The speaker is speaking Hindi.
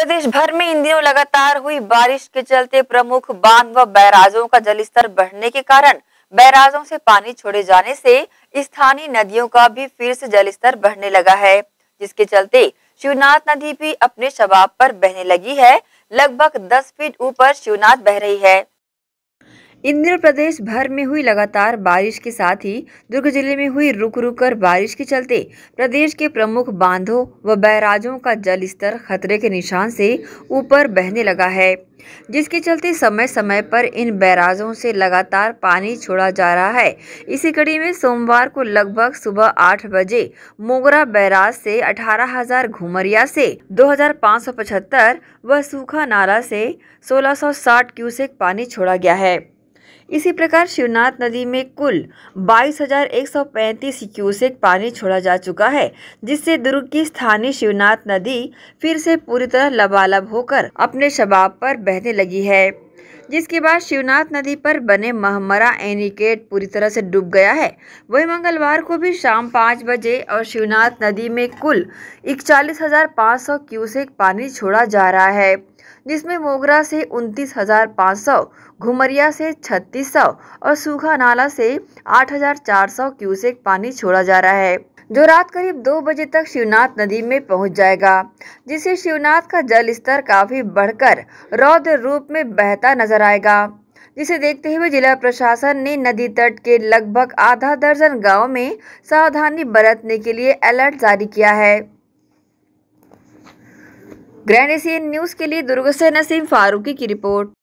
प्रदेश भर में इन दिनों लगातार हुई बारिश के चलते प्रमुख बांध व बैराजों का जलस्तर बढ़ने के कारण बैराजों से पानी छोड़े जाने से स्थानीय नदियों का भी फिर से जलस्तर बढ़ने लगा है जिसके चलते शिवनाथ नदी भी अपने शबाब पर बहने लगी है लगभग 10 फीट ऊपर शिवनाथ बह रही है इन दिनों प्रदेश भर में हुई लगातार बारिश के साथ ही दुर्ग जिले में हुई रुक रुक कर बारिश के चलते प्रदेश के प्रमुख बांधों व बैराजों का जल स्तर खतरे के निशान से ऊपर बहने लगा है जिसके चलते समय समय पर इन बैराजों से लगातार पानी छोड़ा जा रहा है इसी कड़ी में सोमवार को लगभग सुबह आठ बजे मोगरा बैराज से 18,000 घुमरिया से 2,575 व सूखा नाला से 1660 क्यूसेक पानी छोड़ा गया है इसी प्रकार शिवनाथ नदी में कुल 22,135 क्यूसेक पानी छोड़ा जा चुका है जिससे दुर्ग की स्थानीय शिवनाथ नदी फिर से पूरी तरह लबालब होकर अपने शबाब पर बहने लगी है जिसके बाद शिवनाथ नदी पर बने महमरा एनिकेट पूरी तरह से डूब गया है वही मंगलवार को भी शाम पाँच बजे और शिवनाथ नदी में कुल इकचालीस हज़ार पाँच सौ क्यूसेक पानी छोड़ा जा रहा है जिसमें मोगरा से उनतीस हज़ार पाँच सौ घुमरिया से छत्तीस सौ और सूखा नाला से आठ हज़ार चार सौ क्यूसेक पानी छोड़ा जा रहा है जो रात करीब दो बजे तक शिवनाथ नदी में पहुंच जाएगा जिससे शिवनाथ का जल स्तर काफी बढ़कर रौद्र रूप में बहता नजर आएगा जिसे देखते हुए जिला प्रशासन ने नदी तट के लगभग आधा दर्जन गांव में सावधानी बरतने के लिए अलर्ट जारी किया है ग्रैंड एशियन न्यूज के लिए दुर्ग से नसीम फारूकी की रिपोर्ट